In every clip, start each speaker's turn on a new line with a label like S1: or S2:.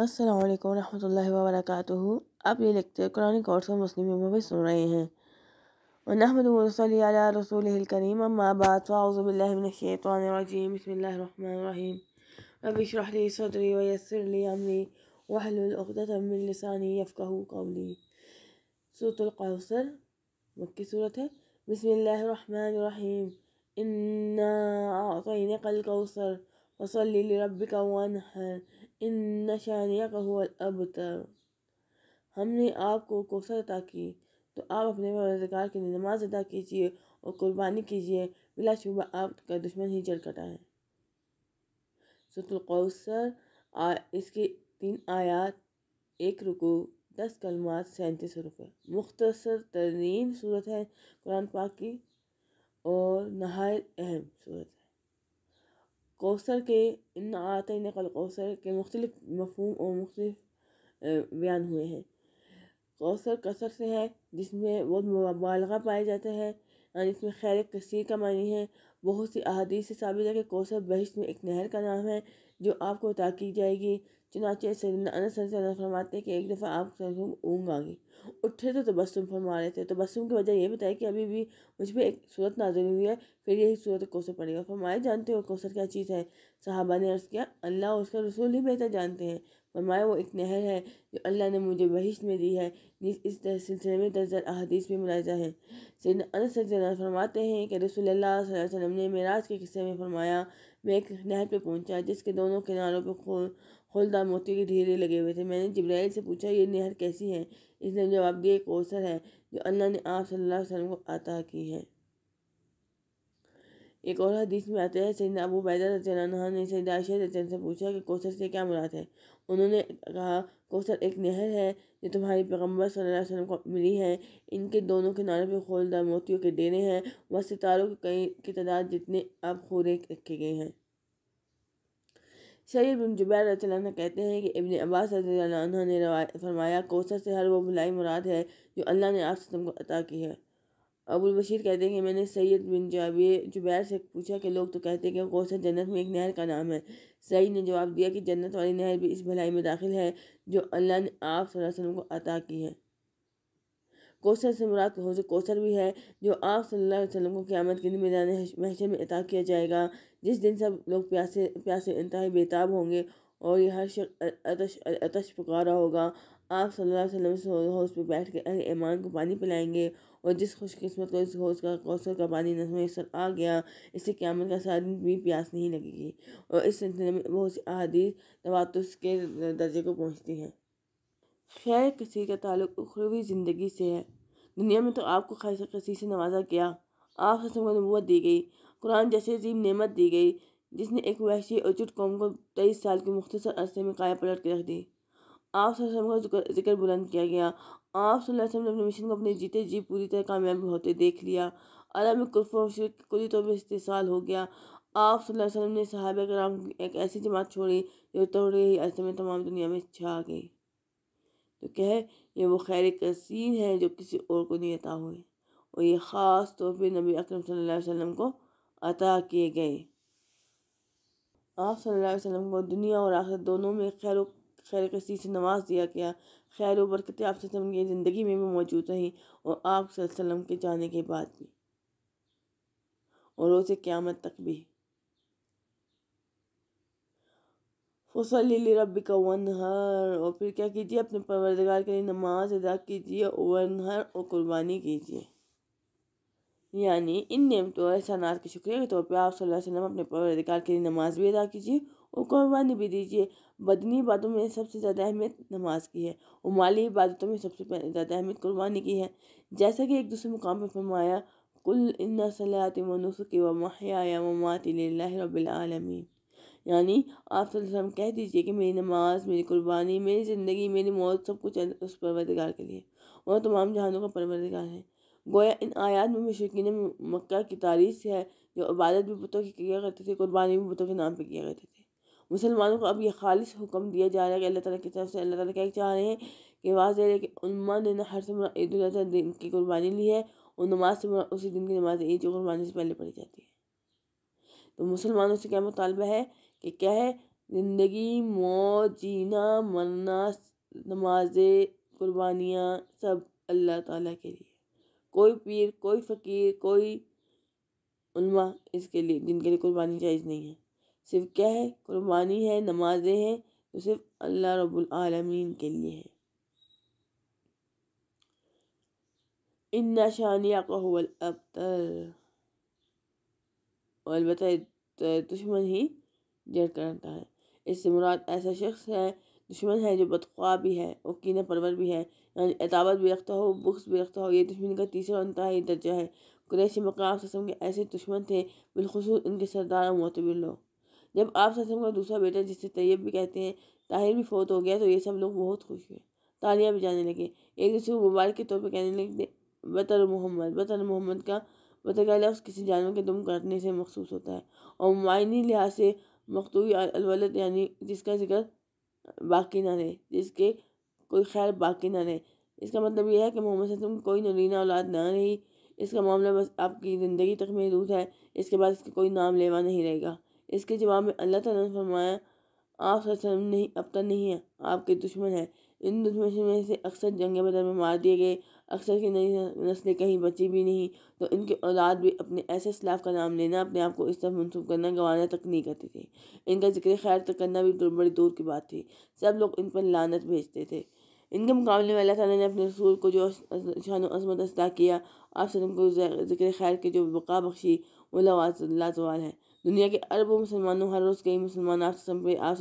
S1: السلام علیکم ورحمت اللہ وبرکاتہ آپ یہ لیکچر قرآن کورس و مسلم میں بھی سن رہے ہیں ونحمد و رسولی علی رسول کریم اما بعد فاعوذ باللہ من الشیطان الرجیم بسم اللہ الرحمن الرحیم ربی شرح لی صدری ویسر لی عملی وحلو الاغدتا من لسانی یفقہ قولی سورة القوصر مکی سورت ہے بسم اللہ الرحمن الرحیم اِنَّا عَطَيْنِقَ الْقَوْصَرِ وَصَلِّ لِرَبِّكَ وَانْحَرِ इन नशानिया का हुआ तर हमने आपको कोसर अदा की तो आप अपने मददगार की नमाज अदा कीजिए और कुर्बानी कीजिए बिलाशुबा आपका दुश्मन ही जल कटा है सतुल्कौसर इसके तीन आयात एक रुको दस कलमात सैंतीस रुपये मुख्तर तरीन सूरत है कुरान पाक की और नहाय अहम सूरत है कौसर के इन आते नकल कौसर के मुख्तलिफ मफहम और मुख्तलिफ बयान हुए हैं कौसर कसर से है जिसमें बहुत मुबालगा पाया जाता है यानी इसमें खैर कसीर का मानी है बहुत सी अहदीस से साबित है कि कौसर बहिश्त में एक नहर का नाम है जो आपको ताकि जाएगी चुनाचे सैदना फरमाते हैं कि एक दफ़ा आप ऊँग आ गई उठे तो तबस्म फरमा रहे थे तबस्म की वजह यह बताया कि अभी भी मुझ पर एक सूरत नाजिल हुई है फिर यही सूरत कोसर पड़ेगा फरमाए जानते हो कोसर क्या चीज़ है साहबा ने अर्ज़ किया अल्लाह उसका रसूल ही बेहतर जानते हैं फरमाए वो एक नहर है जो अल्लाह ने मुझे बहिश्त में दी है इस सिलसिले में दरअसल अहदीस में मुलाजा है सैद फरमाते हैं कि रसोल वसम ने मेराज के किस्से में फरमाया मैं एक नहर पर पहुंचा जिसके दोनों किनारों पर हौलदार मोती के ढेरे लगे हुए थे मैंने जब्राइल से पूछा ये नहर कैसी है इसने जवाब दिया एक कौसर है जो अल्लाह ने आप सल्लल्लाहु अलैहि वसल्लम को अता की है एक और हदीस में आता है सैदा अबू बैदा रचना ने सैदा आशा रचन से पूछा कि कौसर से क्या मुराद है उन्होंने कहा कोसर एक नहर है जो तुम्हारी पैगम्बर सल्लल्लाहु अलैहि वसल्लम को मिली है इनके दोनों किनारों पर खोलदार मोतियों के डेरे हैं वह सितारों के कई की तादाद जितने अब खोरे रखे गए हैं सैद बिन जुबैर रचलाना कहते हैं कि इबन अब्बास रजाना ने फरमाया कोसर से हर वो भलाई मुराद है जो अल्लाह ने आप को अता की है अबुल बशीर कहते हैं कि मैंने सैयद बिन जाबे जुबैर से पूछा कि लोग तो कहते हैं कि कोसर जन्नत में एक नहर का नाम है सईद ने जवाब दिया कि जन्नत वाली नहर भी इस भलाई में दाखिल है जो अल्लाह ने आप वसल्लम को अता की है कौशल से मुराद हजरत कौशल भी है जो आप सल्लल्लाहु अलैहि वसल्लम को क़्यामत के दिन मैदान महशर में अता किया जाएगा जिस दिन सब लोग प्यासे प्यासे इंतहा बेताब होंगे और यह हर शख्स अतश पुकारा होगा आप सल्लल्लाहु अलैहि वसल्लम इस पर बैठ कर अहल ईमान को पानी पिलाएंगे और जिस खुशकस्मत को इस हौस का कौशल का पानी नसमसर आ गया इससे क्यामत का सारा दिन भी प्यास नहीं लगेगी और इस सिलसिले में बहुत सी अहादीस तवातुस के दर्जे को पहुँचती हैं खैर किसी का ताल्लुक उखरवी ज़िंदगी से है दुनिया में तो आपको खैर किसी से नवाजा गया आप सबको नबूत दी गई कुरान जैसे अजीम नमत दी गई जिसने एक वैशी उजुट कौम को तेईस साल के मुख्तर अरसे में काया पलट के रख दी आप का जिक्र बुलंद किया गया आप ने अपने मिशन को अपने जीते जी पूरी तरह कामयाब होते देख लिया अरब कुली तौर तो पर इस्तेसाल हो गया आप ने सहाब कराम एक ऐसी जमात छोड़ी जो तोड़े ही अरसे में तमाम दुनिया में छा गई तो कहे ये वो खैर कसीन है जो किसी और को नहीं अता हुए और ये ख़ास तौर पर नबी अकरम सल्लल्लाहु अलैहि वसल्लम को अता किए गए आप सल्लल्लाहु अलैहि वसल्लम को दुनिया और आखिर दोनों में खैर खैर कसी से नवाज दिया गया खैर बरकतें आप की ज़िंदगी में भी मौजूद रहीं और आप के जाने के बाद भी और रोज़ क़्यामत तक भी फसली रबिका वनहर और फिर क्या कीजिए अपने परवरदगार के लिए नमाज अदा कीजिए वनहर और कुर्बानी कीजिए यानी इन नियमतों और एहसानात के शुक्रिया के तौर पर आप सल्लम अपने परवरदगार के लिए नमाज भी अदा कीजिए और कुर्बानी भी दीजिए बदनी इबादतों में सबसे ज़्यादा अहमियत नमाज की है और माली इबादतों में सबसे ज़्यादा अहमियत कुर्बानी की है जैसा कि एक दूसरे मुकाम पर फरमाया कुल इन्ना सलात व व महया व मात यानी आप सल्लम कह दीजिए कि मेरी नमाज मेरी कुर्बानी मेरी ज़िंदगी मेरी मौत सब कुछ उस परवरदगार के लिए और तमाम जहानों का परवरदगार है गोया इन आयात में मशरकिन मक्का की तारीख है जो इबादत भी बुतों की किया करते थे कुर्बानी भी बुतों के नाम पर किया करते थे मुसलमानों को अब यह खालिस हुक्म दिया जा रहा है कि अल्लाह तला की तरफ से अल्लाह तला क्या चाह रहे हैं कि वाजह है कि उन्मा ने ना हर समय ईद दिन की कुर्बानी ली है और नमाज से उसी दिन की नमाज ईद जो कुर्बानी से पहले पढ़ी जाती है तो मुसलमानों से क्या मुतालबा है कि क्या है ज़िंदगी मौत जीना मरना नमाजें कुर्बानियाँ सब अल्लाह ताला के लिए कोई पीर कोई फ़कीर कोई उल्मा इसके लिए जिनके लिए कुर्बानी जायज़ नहीं है सिर्फ क्या है कुर्बानी है नमाजें हैं तो सिर्फ अल्लाह रब्बुल आलमीन के लिए है इन नशानिया का हुल अबतर और अलबत् तो, दुश्मन ही जड़ करता है इससे मुराद ऐसा शख्स है दुश्मन है जो बदख्वा भी है और कीन परवर भी है यानी अतावत भी रखता हो बुक्स भी रखता हो ये दुश्मन का तीसरा अंतहाई दर्जा है कुरैश मकाम ससम के ऐसे दुश्मन थे बिलखसूस इनके सरदार मतबिर लोग जब आप ससम का दूसरा बेटा जिसे तैयब भी कहते हैं ताहिर भी फोत हो गया तो ये सब लोग बहुत खुश हुए तालियाँ बजाने लगे एक दूसरे को मुबारक के तौर पर कहने लगे बतर मोहम्मद बतर मोहम्मद का बतर का लफ्ज़ किसी जानवर के दुम काटने से मखसूस होता है और मायनी लिहाज से मखतू अलवलद यानी जिसका जिक्र बाकी ना रहे जिसके कोई खैर बाकी ना रहे इसका मतलब यह है कि मोहम्मद तुम कोई नरीना औलाद ना रही इसका मामला बस आपकी ज़िंदगी तक महदूद है इसके बाद इसका कोई नाम लेवा नहीं रहेगा इसके जवाब में अल्लाह तरमाया आप वसल्लम नहीं अब तक नहीं है आपके दुश्मन हैं इन दुश्मनों में से अक्सर जंग बदर में मार दिए गए अक्सर की नई नस्लें कहीं बची भी नहीं तो इनके औलाद भी अपने ऐसे सलाफ का नाम लेना अपने आप को इस तरफ मनसूब करना गंवाना तक नहीं करते थे इनका जिक्र खैर तक करना भी बड़ी दूर की बात थी सब लोग इन पर लानत भेजते थे इनके मुकाबले में अल्लाह ने अपने रसूल को जो शान अजमत अदा किया आप सलम को जिक्र खैर की जो बका बख्शी वो लाजवाल है दुनिया के अरबों मुसलमानों हर रोज़ कई मुसलमान आप सम पे आप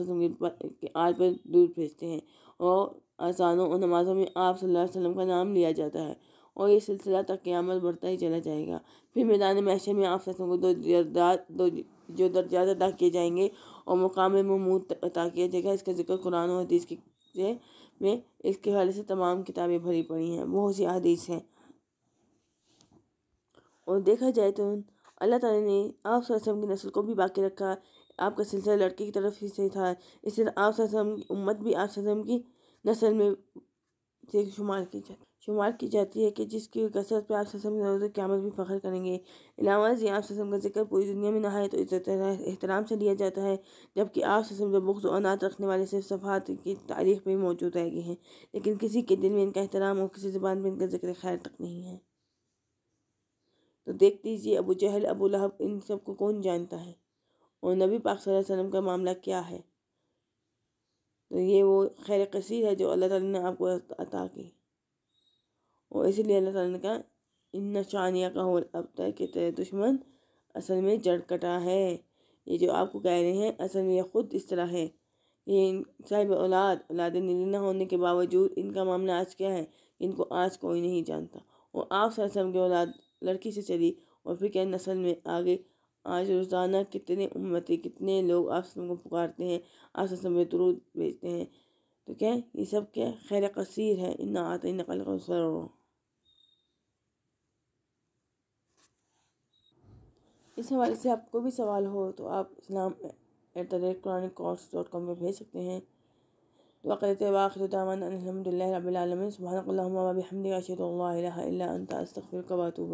S1: के आल पर दूर भेजते हैं और अजानों और नमाज़ों में आप वसल्लम का नाम लिया जाता है और ये सिलसिला तक क़्यामत बढ़ता ही चला जाएगा फिर मैदान मैशे में आप को दो दो जो दर्जात अदा किए जाएंगे और मुकाम महमूद अदा किया जाएगा इसका जिक्र कुरान और हदीस के से में इसके हवाले से तमाम किताबें भरी पड़ी हैं बहुत सी हदीस हैं और देखा जाए तो अल्लाह ताला ने आप की नस्ल को भी बाकी रखा आपका सिलसिला लड़के की तरफ ही से था इस तरह आप की उम्मत भी आप की नस्ल में से शुमार की जाती शुमार की जाती है कि जिसकी कसरत पर आप ससम क्यामत भी फ़ख्र करेंगे इलावा जी आप ससम का जिक्र पूरी दुनिया में नहाए तो एहतराम से लिया जाता है जबकि आप ससम जब बुख्स अनाथ रखने वाले सिर्फ सफ़ात की तारीख में मौजूद रह गए हैं लेकिन किसी के दिल में इनका एहतराम और किसी ज़बान में इनका जिक्र खैर तक नहीं है तो देख लीजिए अबू जहल अबू लहब इन सबको कौन जानता है और नबी पाक सल्लल्लाहु अलैहि वसल्लम का मामला क्या है तो ये वो खैर कसीर है जो अल्लाह ताला ने आपको अता की और इसीलिए अल्लाह ताला ने कहा इन शानिया का होल अब तक कि तेरे दुश्मन असल में जड़ कटा है ये जो आपको कह रहे हैं असल में ये ख़ुद इस तरह है ये साहिब औलाद औलाद नीली होने के बावजूद इनका मामला आज क्या है इनको आज कोई नहीं जानता और आप सरसम की औलाद लड़की से चली और फिर क्या नस्ल में आगे आज रोज़ाना कितने उम्मतें कितने लोग आप को पुकारते हैं आप सब दरूद भेजते हैं तो क्या ये सब क्या खैर कसीर है इन आते नकल का सरो इस हवाले से आपको भी सवाल हो तो आप Islam at the rate Quran course dot com पर भेज सकते हैं दुआ करते वाखिर दामन सुबह हमद अशद अल्ला अंत अस्तफ़िर कबातूब